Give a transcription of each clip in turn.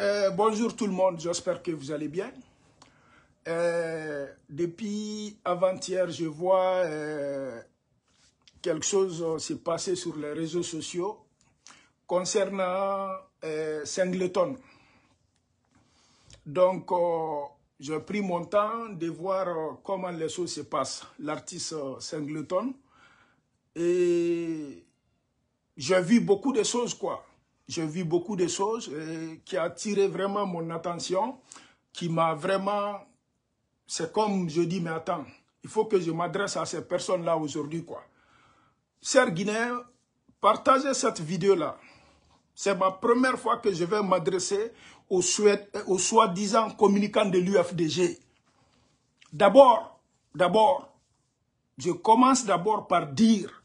Euh, bonjour tout le monde, j'espère que vous allez bien. Euh, depuis avant-hier, je vois euh, quelque chose s'est passé sur les réseaux sociaux concernant Singleton. Donc, j'ai pris mon temps de voir comment les choses se passent, l'artiste Singleton. Et j'ai vu beaucoup de choses, quoi j'ai vu beaucoup de choses euh, qui a attiré vraiment mon attention, qui m'a vraiment... C'est comme je dis, mais attends, il faut que je m'adresse à ces personnes-là aujourd'hui. quoi. Chers Guinéens, partagez cette vidéo-là. C'est ma première fois que je vais m'adresser aux, aux soi-disant communicants de l'UFDG. D'abord, d'abord, je commence d'abord par dire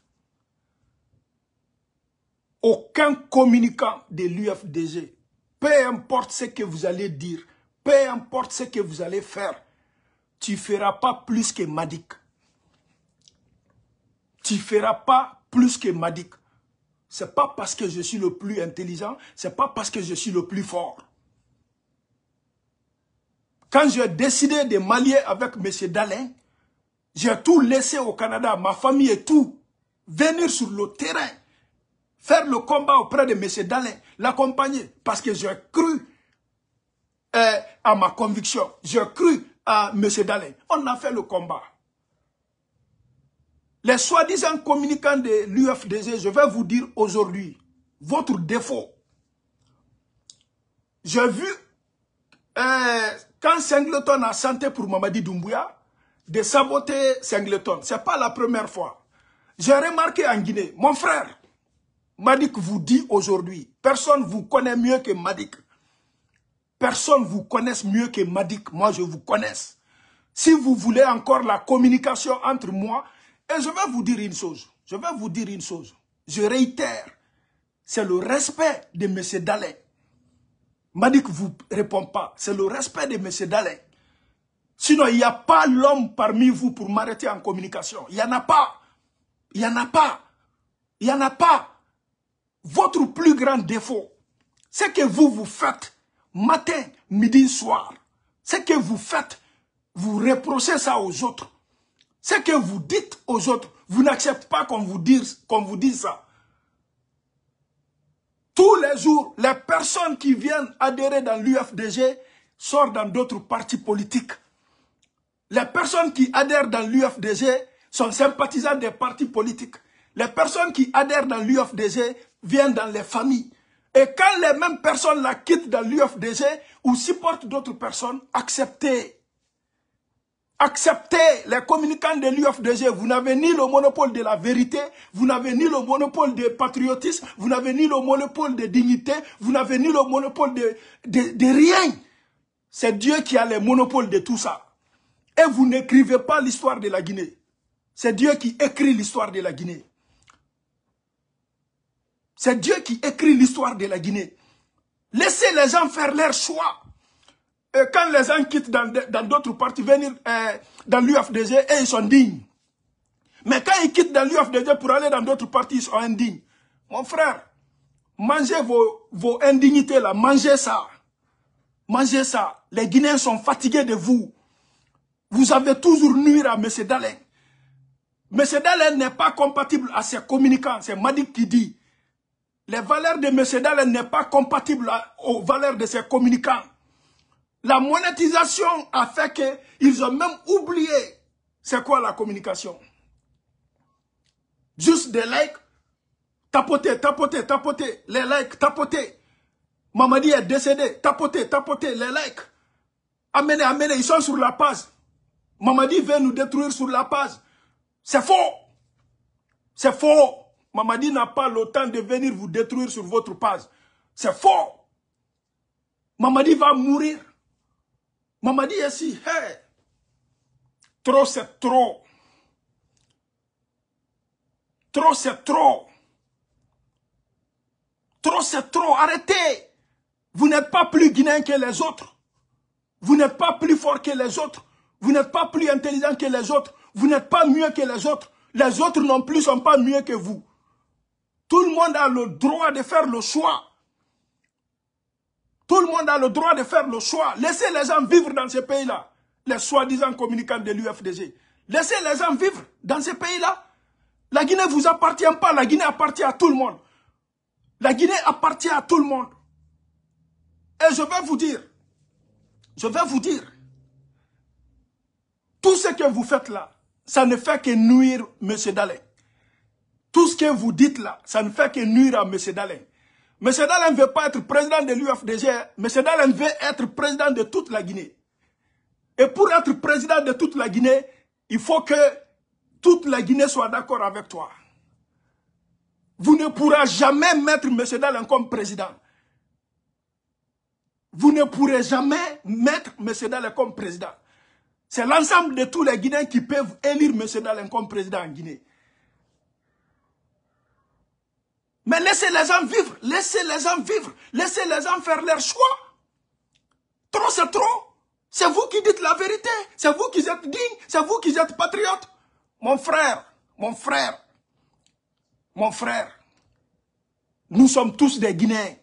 aucun communicant de l'UFDG, peu importe ce que vous allez dire, peu importe ce que vous allez faire, tu ne feras pas plus que Madik. Tu ne feras pas plus que Madik. Ce n'est pas parce que je suis le plus intelligent, ce n'est pas parce que je suis le plus fort. Quand j'ai décidé de m'allier avec M. Dalin, j'ai tout laissé au Canada, ma famille et tout, venir sur le terrain faire le combat auprès de M. Dalin, l'accompagner, parce que j'ai cru euh, à ma conviction, j'ai cru à M. Dalin. On a fait le combat. Les soi-disant communicants de l'UFDG, je vais vous dire aujourd'hui, votre défaut. J'ai vu, euh, quand Singleton a chanté pour Mamadi Doumbouya, de saboter Singleton. Ce n'est pas la première fois. J'ai remarqué en Guinée, mon frère, Madik vous dit aujourd'hui, personne ne vous connaît mieux que Madik. Personne ne vous connaisse mieux que Madik. Moi, je vous connaisse. Si vous voulez encore la communication entre moi, et je vais vous dire une chose. Je vais vous dire une chose. Je réitère. C'est le respect de M. Dalay. Madik ne vous répond pas. C'est le respect de M. Dalay. Sinon, il n'y a pas l'homme parmi vous pour m'arrêter en communication. Il n'y en a pas. Il n'y en a pas. Il n'y en a pas. Votre plus grand défaut, C'est que vous vous faites matin, midi, soir, ce que vous faites, vous reprochez ça aux autres. Ce que vous dites aux autres, vous n'acceptez pas qu'on vous, dise, vous dise ça. Tous les jours, les personnes qui viennent adhérer dans l'UFDG sortent dans d'autres partis politiques. Les personnes qui adhèrent dans l'UFDG sont sympathisants des partis politiques. Les personnes qui adhèrent dans l'UFDG viennent dans les familles. Et quand les mêmes personnes la quittent dans l'UFDG ou supportent d'autres personnes, acceptez. Acceptez les communicants de l'UFDG. Vous n'avez ni le monopole de la vérité, vous n'avez ni le monopole de patriotisme, vous n'avez ni le monopole de dignité, vous n'avez ni le monopole de, de, de rien. C'est Dieu qui a le monopole de tout ça. Et vous n'écrivez pas l'histoire de la Guinée. C'est Dieu qui écrit l'histoire de la Guinée. C'est Dieu qui écrit l'histoire de la Guinée. Laissez les gens faire leur choix. Et quand les gens quittent dans d'autres parties, venir euh, dans l'UFDG, et ils sont dignes. Mais quand ils quittent dans l'UFDG pour aller dans d'autres parties, ils sont indignes. Mon frère, mangez vos, vos indignités là, mangez ça. Mangez ça. Les Guinéens sont fatigués de vous. Vous avez toujours nuire à M. Dalen. M. Dalen n'est pas compatible à ses communicants. C'est Madik qui dit. Les valeurs de M. n'est pas compatible aux valeurs de ses communicants. La monétisation a fait qu'ils ont même oublié c'est quoi la communication. Juste des likes, tapoter, tapoter, tapoter, les likes, tapoter. Mamadi est décédé, tapoter, tapoter, les likes. Amenez, amenez, ils sont sur la page. Mamadi veut nous détruire sur la page. C'est faux. C'est faux. Mamadi n'a pas le temps de venir vous détruire sur votre page. C'est faux. Mamadi va mourir. Mamadi est si, Trop, c'est trop. Trop, c'est trop. Trop, c'est trop. Arrêtez. Vous n'êtes pas plus guinéen que les autres. Vous n'êtes pas plus fort que les autres. Vous n'êtes pas plus intelligent que les autres. Vous n'êtes pas mieux que les autres. Les autres non plus ne sont pas mieux que vous. Tout le monde a le droit de faire le choix. Tout le monde a le droit de faire le choix. Laissez les gens vivre dans ce pays-là. Les soi-disant communicants de l'UFDG. Laissez les gens vivre dans ces pays-là. La Guinée ne vous appartient pas. La Guinée appartient à tout le monde. La Guinée appartient à tout le monde. Et je vais vous dire, je vais vous dire, tout ce que vous faites là, ça ne fait que nuire M. Dalek. Tout ce que vous dites là, ça ne fait que nuire à M. Dalen. M. Dalen ne veut pas être président de l'UFDG. M. Dalen veut être président de toute la Guinée. Et pour être président de toute la Guinée, il faut que toute la Guinée soit d'accord avec toi. Vous ne pourrez jamais mettre M. Dalen comme président. Vous ne pourrez jamais mettre M. Dalen comme président. C'est l'ensemble de tous les Guinéens qui peuvent élire M. Dalen comme président en Guinée. Mais laissez les gens vivre, laissez les gens vivre, laissez les gens faire leur choix. Trop, c'est trop. C'est vous qui dites la vérité. C'est vous qui êtes digne. C'est vous qui êtes patriote. Mon frère, mon frère, mon frère, nous sommes tous des Guinéens.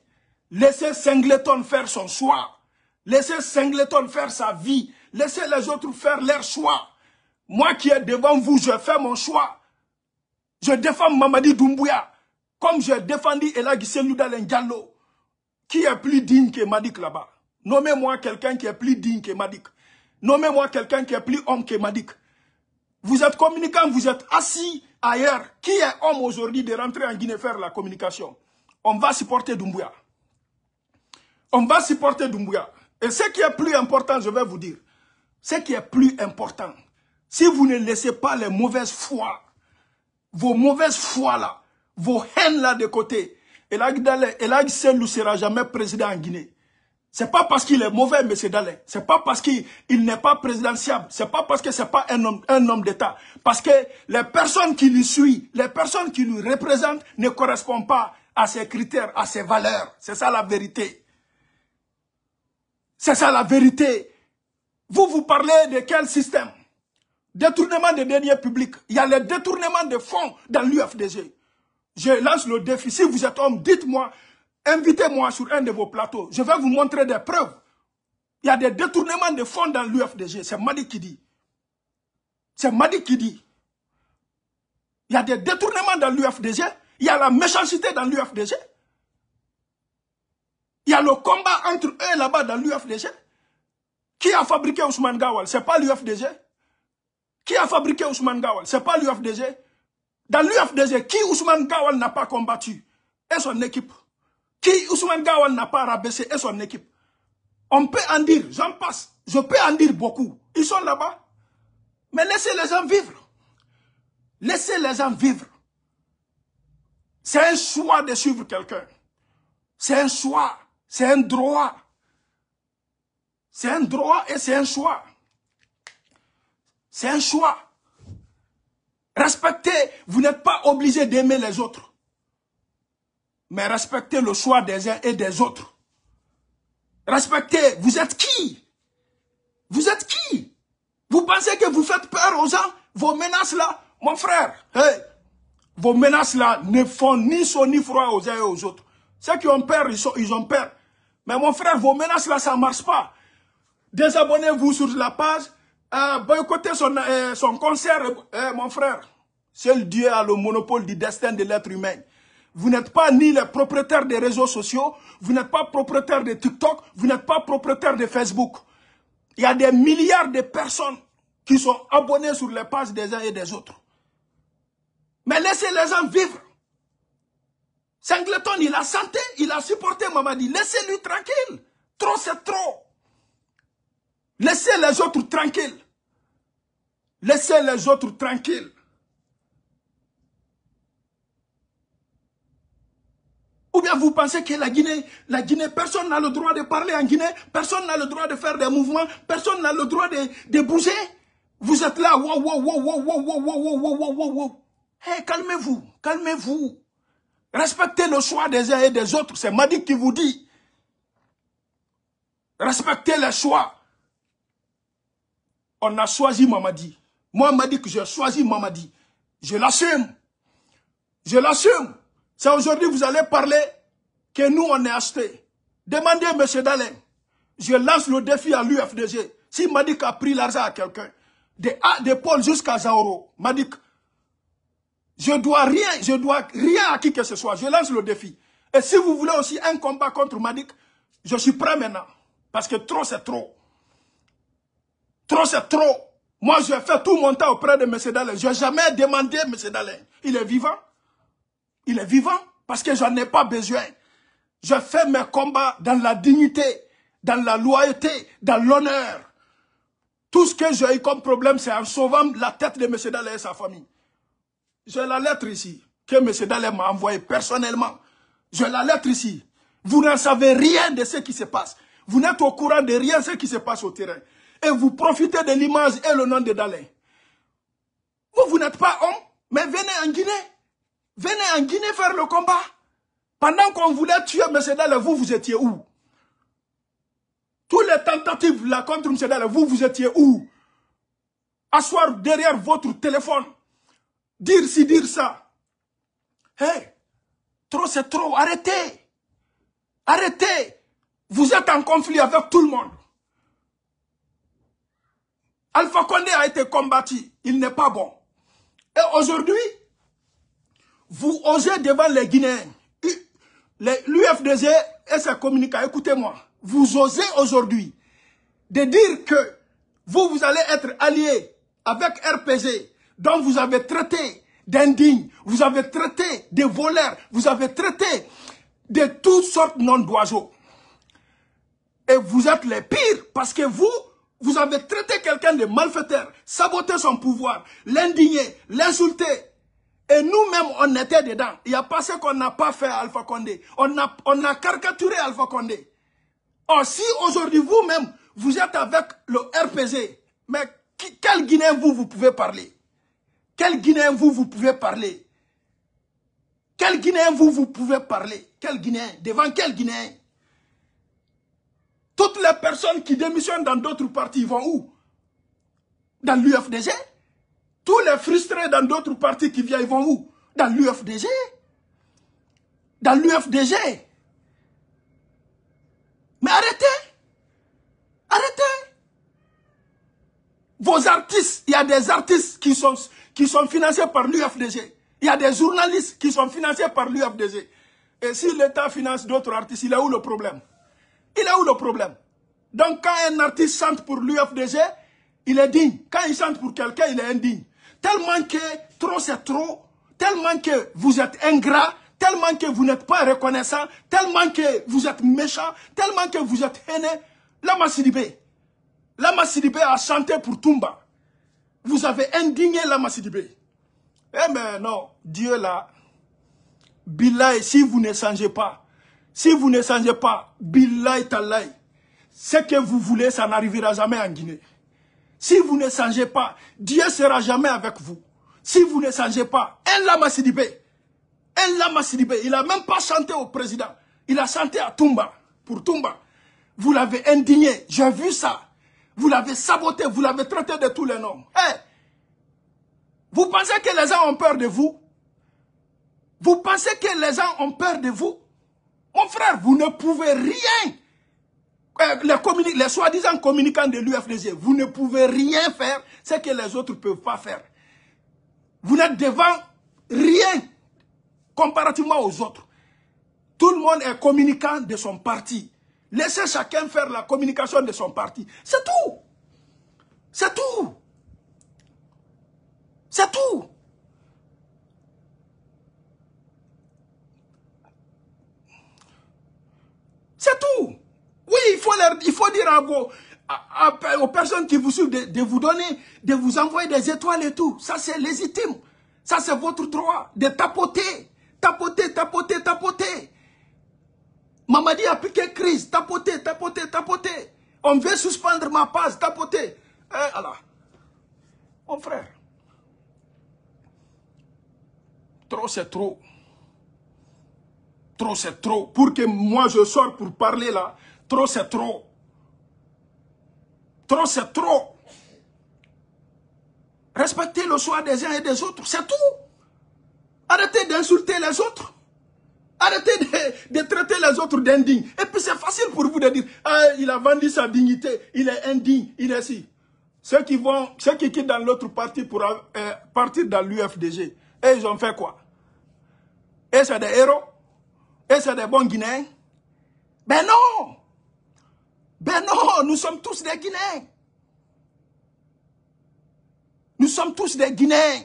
Laissez Singleton faire son choix. Laissez Singleton faire sa vie. Laissez les autres faire leur choix. Moi qui est devant vous, je fais mon choix. Je défends Mamadi Doumbouya. Comme j'ai défendu Elagissé Ndiallo, qui est plus digne que Madik là-bas. Nommez-moi quelqu'un qui est plus digne que Madik. Nommez-moi quelqu'un qui est plus homme que Madik. Vous êtes communicant, vous êtes assis ailleurs. Qui est homme aujourd'hui de rentrer en Guinée faire la communication On va supporter Doumbouya. On va supporter Doumbouya. Et ce qui est plus important, je vais vous dire, ce qui est plus important, si vous ne laissez pas les mauvaises fois, vos mauvaises foi là, vos haines là de côté. Elag Dalé, Elag ne sera jamais président en Guinée. C'est pas parce qu'il est mauvais, monsieur Dalé. C'est pas parce qu'il n'est pas présidentiable. C'est pas parce que c'est pas un homme, un homme d'État. Parce que les personnes qui lui suivent, les personnes qui lui représentent ne correspondent pas à ses critères, à ses valeurs. C'est ça la vérité. C'est ça la vérité. Vous, vous parlez de quel système Détournement des deniers publics. Il y a le détournement de fonds dans l'UFDG. Je lance le défi. Si vous êtes homme, dites-moi, invitez-moi sur un de vos plateaux. Je vais vous montrer des preuves. Il y a des détournements de fonds dans l'UFDG. C'est Madi qui dit. C'est Madi qui dit. Il y a des détournements dans l'UFDG. Il y a la méchanceté dans l'UFDG. Il y a le combat entre eux là-bas dans l'UFDG. Qui a fabriqué Ousmane Gawal n'est pas l'UFDG. Qui a fabriqué Ousmane Gawal C'est pas l'UFDG. Dans l'UFDG, qui Ousmane Gawal n'a pas combattu et son équipe Qui Ousmane Gawal n'a pas rabaissé et son équipe On peut en dire, j'en passe, je peux en dire beaucoup. Ils sont là-bas. Mais laissez les gens vivre. Laissez les gens vivre. C'est un choix de suivre quelqu'un. C'est un choix. C'est un droit. C'est un droit et c'est un choix. C'est un choix. Respectez, vous n'êtes pas obligé d'aimer les autres. Mais respectez le choix des uns et des autres. Respectez, vous êtes qui Vous êtes qui Vous pensez que vous faites peur aux gens Vos menaces là, mon frère, vos menaces là ne font ni son ni froid aux uns et aux autres. Ceux qui ont peur, ils, ils ont peur. Mais mon frère, vos menaces là, ça ne marche pas. Désabonnez-vous sur la page, euh, boycotter son, euh, concert, euh, mon frère. Seul Dieu a le monopole du destin de l'être humain. Vous n'êtes pas ni les propriétaires des réseaux sociaux, vous n'êtes pas propriétaire de TikTok, vous n'êtes pas propriétaire de Facebook. Il y a des milliards de personnes qui sont abonnées sur les pages des uns et des autres. Mais laissez les gens vivre. Singleton, il a santé, il a supporté Mamadi. Laissez-lui tranquille. Trop, c'est trop. Laissez les autres tranquilles. Laissez les autres tranquilles. Ou bien vous pensez que la Guinée, la Guinée, personne n'a le droit de parler en Guinée, personne n'a le droit de faire des mouvements, personne n'a le droit de, de, bouger. Vous êtes là, wow, wow, wow, wow, wow, wow, wow, wow, wow, wow, wow. Hey, calmez-vous, calmez-vous. Respectez le choix des uns et des autres, c'est Madi qui vous dit. Respectez le choix. On a choisi Mamadi. Moi, m'a dit que j'ai choisi Mamadi. Je l'assume. Je l'assume. C'est aujourd'hui vous allez parler que nous, on est acheté. Demandez, M. Dalin. Je lance le défi à l'UFDG. Si Madik a pris l'argent à quelqu'un, de, Paul jusqu'à Zaoro, Madik, je dois rien, je dois rien à qui que ce soit. Je lance le défi. Et si vous voulez aussi un combat contre Madik, je suis prêt maintenant. Parce que trop, c'est trop. Trop, c'est trop. Moi, j'ai fait tout mon temps auprès de M. Dallin. Je n'ai jamais demandé M. Dallin. Il est vivant. Il est vivant parce que j'en ai pas besoin. Je fais mes combats dans la dignité, dans la loyauté, dans l'honneur. Tout ce que j'ai eu comme problème, c'est en sauvant la tête de M. Dallin et sa famille. J'ai la lettre ici que M. Dallin m'a envoyée personnellement. J'ai la lettre ici. Vous n'en savez rien de ce qui se passe. Vous n'êtes au courant de rien de ce qui se passe au terrain et vous profitez de l'image et le nom de Dalin. Vous, vous n'êtes pas homme, mais venez en Guinée. Venez en Guinée faire le combat. Pendant qu'on voulait tuer M. Dalin, vous, vous étiez où Toutes les tentatives là contre M. Dalin, vous, vous étiez où Asseoir derrière votre téléphone. Dire ci, dire ça. Hé! trop c'est trop, arrêtez. Arrêtez. Vous êtes en conflit avec tout le monde. Alpha Condé a été combattu. Il n'est pas bon. Et aujourd'hui, vous osez devant les Guinéens, l'UFDG et sa communicants, écoutez-moi, vous osez aujourd'hui de dire que vous, vous allez être alliés avec RPG, dont vous avez traité d'indigne, vous avez traité de voleurs, vous avez traité de toutes sortes non d'oiseaux. Et vous êtes les pires parce que vous, vous avez traité quelqu'un de malfaiteur, saboté son pouvoir, l'indigné, l'insulté. Et nous-mêmes, on était dedans. Il n'y a pas ce qu'on n'a pas fait à Alpha Condé. On a, on a caricaturé Alpha Condé. Or, oh, si aujourd'hui, vous-même, vous êtes avec le RPG, mais quel Guinéen vous, vous pouvez parler Quel Guinéen vous, vous pouvez parler Quel Guinéen vous, vous pouvez parler Quel Guinéen Devant quel Guinéen toutes les personnes qui démissionnent dans d'autres partis vont où Dans l'UFDG. Tous les frustrés dans d'autres partis qui viennent, ils vont où Dans l'UFDG. Dans l'UFDG. Mais arrêtez Arrêtez Vos artistes, il y a des artistes qui sont, qui sont financés par l'UFDG. Il y a des journalistes qui sont financés par l'UFDG. Et si l'État finance d'autres artistes, il a où le problème il a eu le problème Donc quand un artiste chante pour l'UFDG, il est digne. Quand il chante pour quelqu'un, il est indigne. Tellement que trop c'est trop, tellement que vous êtes ingrat, tellement que vous n'êtes pas reconnaissant, tellement que vous êtes méchant, tellement que vous êtes haineux. La Sidibé, la Sidibé a chanté pour Toumba. Vous avez indigné la Sidibé. Eh ben non, Dieu là, Billah, si vous ne changez pas, si vous ne changez pas, billahi ce que vous voulez, ça n'arrivera jamais en Guinée. Si vous ne changez pas, Dieu sera jamais avec vous. Si vous ne changez pas, un lama sidibé, il n'a même pas chanté au président. Il a chanté à Toumba, pour Toumba. Vous l'avez indigné, j'ai vu ça. Vous l'avez saboté, vous l'avez traité de tous les noms. Eh, vous pensez que les gens ont peur de vous Vous pensez que les gens ont peur de vous mon frère, vous ne pouvez rien. Euh, les, soi-disant communicants de l'UFDG, vous ne pouvez rien faire ce que les autres ne peuvent pas faire. Vous n'êtes devant rien comparativement aux autres. Tout le monde est communicant de son parti. Laissez chacun faire la communication de son parti. C'est tout. C'est tout. C'est tout. C'est tout. Oui, il faut, leur, il faut dire à, aux personnes qui vous suivent de, vous donner, de vous envoyer des étoiles et tout. Ça, c'est légitime. Ça, c'est votre droit de tapoter. Tapoter, tapoter, tapoter. Mamadi a piqué crise. Tapoter, tapoter, tapoter. On veut suspendre ma passe. Tapoter. Eh, Mon frère. Trop, c'est trop. Trop, c'est trop. Pour que moi, je sors pour parler là, trop, c'est trop. Trop, c'est trop. Respectez le choix des uns et des autres, c'est tout. Arrêtez d'insulter les autres. Arrêtez de, traiter les autres d'indignes. Et puis c'est facile pour vous de dire, ah, il a vendu sa dignité, il est indigne, il est si. Ceux qui vont, ceux qui quittent dans l'autre parti pour euh, partir dans l'UFDG, et ils ont fait quoi Et c'est des héros et c'est des bons Guinéens. Ben non Ben non, nous sommes tous des Guinéens. Nous sommes tous des Guinéens.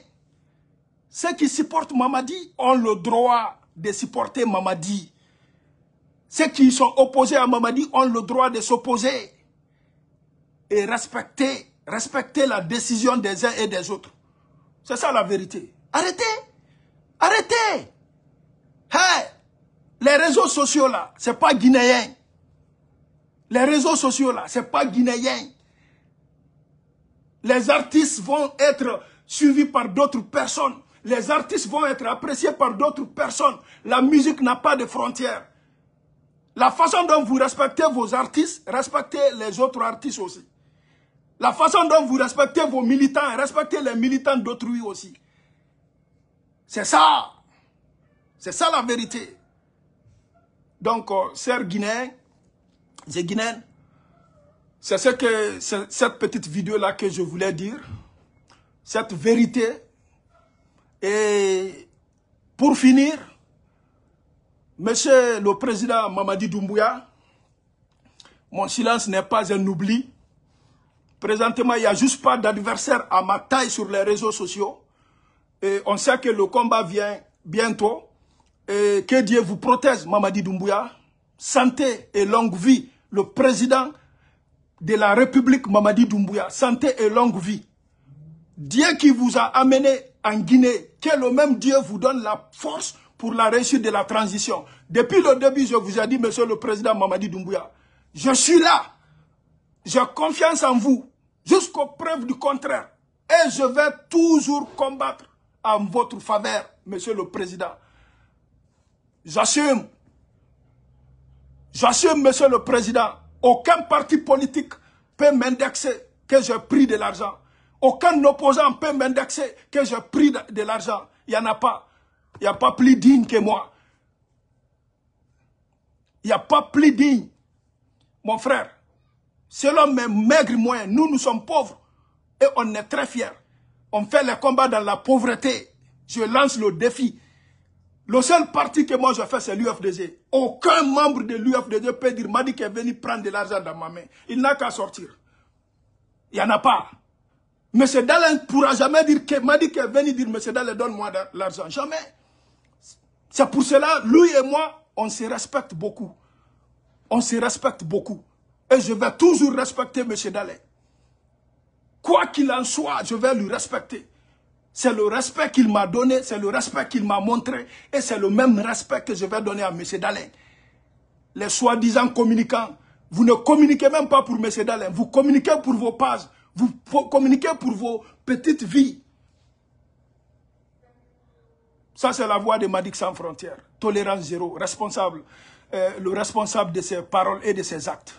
Ceux qui supportent Mamadi ont le droit de supporter Mamadi. Ceux qui sont opposés à Mamadi ont le droit de s'opposer et respecter, respecter la décision des uns et des autres. C'est ça la vérité. Arrêtez Arrêtez hey les réseaux sociaux là, c'est pas guinéen. Les réseaux sociaux là, c'est pas guinéen. Les artistes vont être suivis par d'autres personnes. Les artistes vont être appréciés par d'autres personnes. La musique n'a pas de frontières. La façon dont vous respectez vos artistes, respectez les autres artistes aussi. La façon dont vous respectez vos militants, respectez les militants d'autrui aussi. C'est ça. C'est ça la vérité. Donc, chers euh, guinéens c'est ce que cette petite vidéo-là que je voulais dire, cette vérité. Et pour finir, Monsieur le Président Mamadi Doumbouya, mon silence n'est pas un oubli. Présentement, il n'y a juste pas d'adversaire à ma taille sur les réseaux sociaux. Et on sait que le combat vient bientôt. Euh, que Dieu vous protège, Mamadi Doumbouya. Santé et longue vie. Le président de la République, Mamadi Doumbouya. Santé et longue vie. Dieu qui vous a amené en Guinée, que le même Dieu vous donne la force pour la réussite de la transition. Depuis le début, je vous ai dit, monsieur le président Mamadi Doumbouya, je suis là. J'ai confiance en vous jusqu'aux preuves du contraire. Et je vais toujours combattre en votre faveur, monsieur le président. J'assume. J'assume, monsieur le président. Aucun parti politique peut m'indexer que j'ai pris de l'argent. Aucun opposant peut m'indexer que j'ai pris de l'argent. Il n'y en a pas. Il n'y a pas plus digne que moi. Il n'y a pas plus digne. Mon frère, selon mes maigres moyens, nous, nous sommes pauvres et on est très fiers. On fait les combats dans la pauvreté. Je lance le défi le seul parti que moi je fais, c'est l'UFDG. Aucun membre de l'UFDG peut dire Madi qui est venu prendre de l'argent dans ma main. Il n'a qu'à sortir. Il n'y en a pas. M. Dallin ne pourra jamais dire que dit est venu dire M. Dallin, donne-moi de l'argent. Jamais. C'est pour cela, lui et moi, on se respecte beaucoup. On se respecte beaucoup. Et je vais toujours respecter M. Dallin. Quoi qu'il en soit, je vais lui respecter. C'est le respect qu'il m'a donné, c'est le respect qu'il m'a montré et c'est le même respect que je vais donner à M. Dalin. Les soi-disant communicants, vous ne communiquez même pas pour M. Dalin, vous communiquez pour vos pages, vous communiquez pour vos petites vies. Ça, c'est la voix de Madik sans frontières. Tolérance zéro, responsable, euh, le responsable de ses paroles et de ses actes.